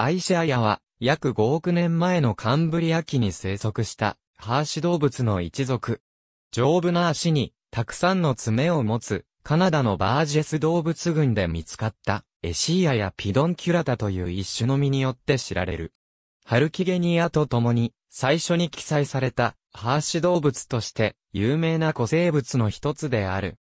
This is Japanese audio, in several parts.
アイシャヤは、約5億年前のカンブリア紀に生息した、ハーシ動物の一族。丈夫な足に、たくさんの爪を持つ、カナダのバージェス動物群で見つかった、エシーアやピドンキュラタという一種の実によって知られる。ハルキゲニアと共に、最初に記載された、ハーシ動物として、有名な古生物の一つである。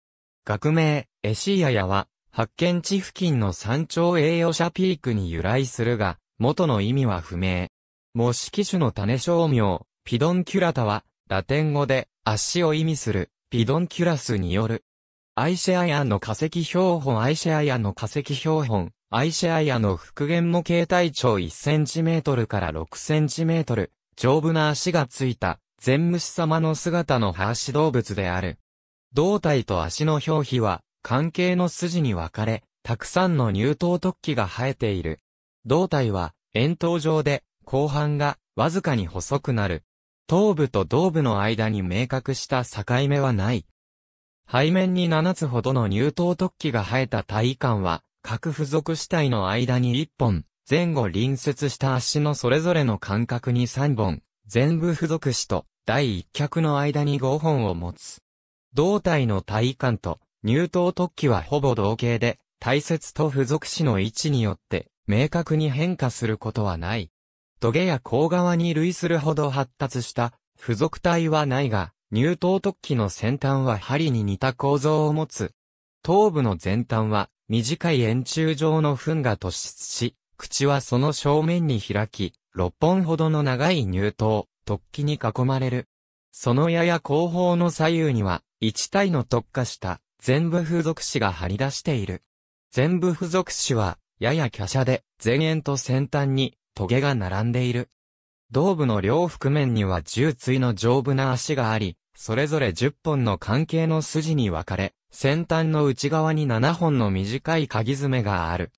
学名、エシーアヤは、発見地付近の山頂栄養者ピークに由来するが、元の意味は不明。模式種の種商名、ピドンキュラタは、ラテン語で、足を意味する、ピドンキュラスによる。アイシェアインの化石標本アイシェアインの化石標本、アイシェアインの復元模型体長1トルから6トル、丈夫な足がついた、全虫様の姿の葉足動物である。胴体と足の表皮は、関係の筋に分かれ、たくさんの乳頭突起が生えている。胴体は、円筒状で、後半が、わずかに細くなる。頭部と胴部の間に明確した境目はない。背面に7つほどの乳頭突起が生えた体幹は、各付属死体の間に1本、前後隣接した足のそれぞれの間隔に3本、全部付属死と第1脚の間に5本を持つ。胴体の体幹と乳頭突起はほぼ同型で、体節と付属死の位置によって明確に変化することはない。トゲや甲側に類するほど発達した付属体はないが、乳頭突起の先端は針に似た構造を持つ。頭部の前端は短い円柱状の糞が突出し、口はその正面に開き、6本ほどの長い乳頭、突起に囲まれる。その矢や後方の左右には、一体の特化した全部付属子が張り出している。全部付属子は、やや華奢で、前縁と先端に、トゲが並んでいる。胴部の両腹面には重椎の丈夫な足があり、それぞれ10本の関係の筋に分かれ、先端の内側に7本の短い鍵爪がある。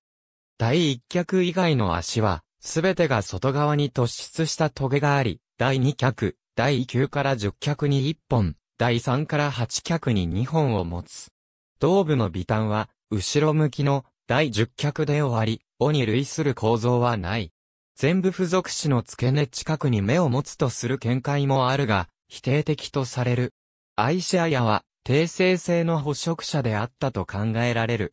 第1脚以外の足は、すべてが外側に突出したトゲがあり、第2脚、第9から10脚に1本、第3から8脚に2本を持つ。胴部の微端は、後ろ向きの第十脚で終わり、尾に類する構造はない。全部付属詞の付け根近くに目を持つとする見解もあるが、否定的とされる。アイシアヤは、定性性の捕食者であったと考えられる。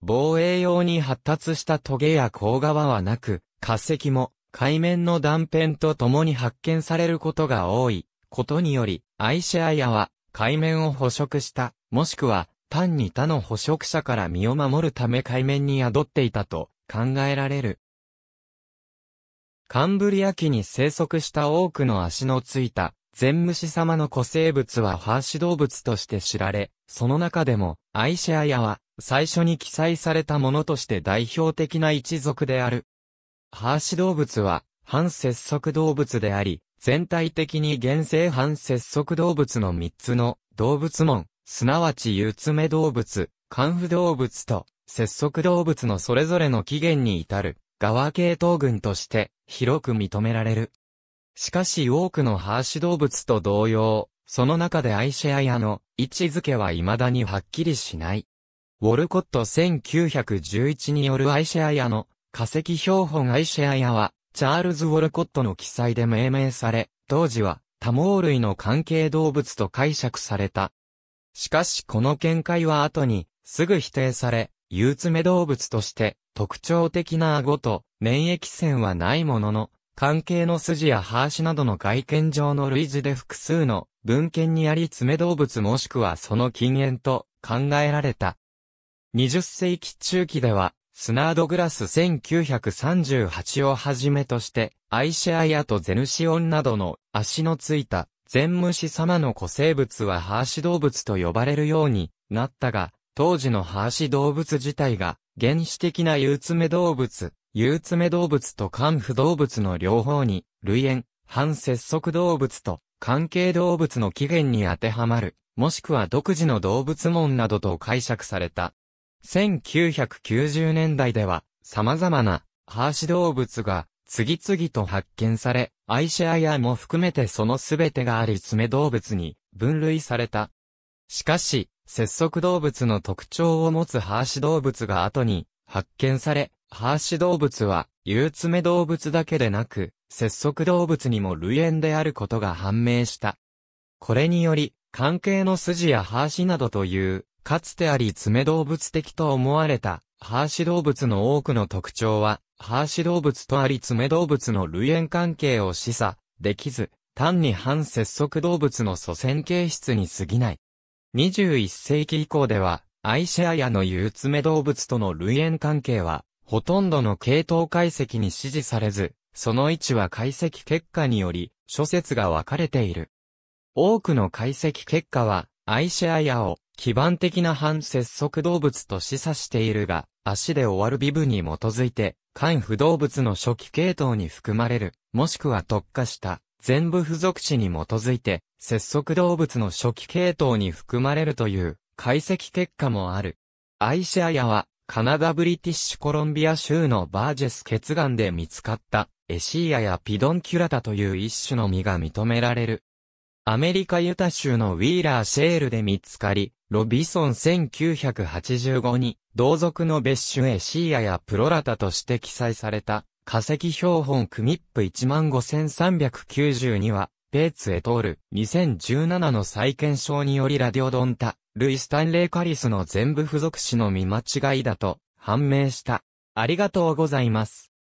防衛用に発達した棘や甲側はなく、化石も海面の断片と共に発見されることが多いことにより、アイシェアヤは海面を捕食した、もしくは単に他の捕食者から身を守るため海面に宿っていたと考えられる。カンブリア紀に生息した多くの足のついた全虫様の古生物はハーシ動物として知られ、その中でもアイシェアヤは最初に記載されたものとして代表的な一族である。ハーシ動物は反節足動物であり、全体的に原生反節足動物の3つの動物門、すなわちつ爪動物、寒腐動物と、節足動物のそれぞれの起源に至る、側系統群として、広く認められる。しかし多くのハーシ動物と同様、その中でアイシェアヤの位置づけは未だにはっきりしない。ウォルコット1911によるアイシェアヤの化石標本アイシェアヤは、チャールズ・ウォルコットの記載で命名され、当時は多毛類の関係動物と解釈されたしかしこの見解は後に、すぐ否定され、憂鬱目動物として、特徴的な顎と粘液腺はないものの、関係の筋や歯足などの外見上の類似で複数の文献にあり爪動物もしくはその禁煙と考えられた。20世紀中期では、スナードグラス1938をはじめとして、アイシェアやとゼヌシオンなどの足のついた全虫様の古生物はハーシ動物と呼ばれるようになったが、当時のハーシ動物自体が原始的なユーツメ動物、ユーツメ動物とカンフ動物の両方に、類縁、反接触動物と関係動物の起源に当てはまる、もしくは独自の動物門などと解釈された。1990年代では、様々な、ハーシ動物が、次々と発見され、アイシェアヤーも含めてそのすべてがあり爪動物に分類された。しかし、節足動物の特徴を持つハーシ動物が後に発見され、ハーシ動物は、有爪動物だけでなく、節足動物にも類縁であることが判明した。これにより、関係の筋やハーシなどという、かつてあり爪動物的と思われたハーシ動物の多くの特徴は、ハーシ動物とあり爪動物の類縁関係を示唆できず、単に反接足動物の祖先形質に過ぎない。21世紀以降では、アイシェアヤの言うメ動物との類縁関係は、ほとんどの系統解析に支持されず、その位置は解析結果により、諸説が分かれている。多くの解析結果は、アイシェアヤを基盤的な反接足動物と示唆しているが、足で終わるビブに基づいて、間不動物の初期系統に含まれる、もしくは特化した、全部付属詞に基づいて、節足動物の初期系統に含まれるという、解析結果もある。アイシアヤは、カナダブリティッシュコロンビア州のバージェス血岩で見つかった、エシーアやピドンキュラタという一種の実が認められる、アメリカユタ州のウィーラーシェールで見つかり、ロビソン1985に、同族の別種エシーアやプロラタとして記載された、化石標本クミップ15392は、ペーツエトール2017の再検証によりラディオドンタ、ルイ・スタンレイ・カリスの全部付属詞の見間違いだと判明した。ありがとうございます。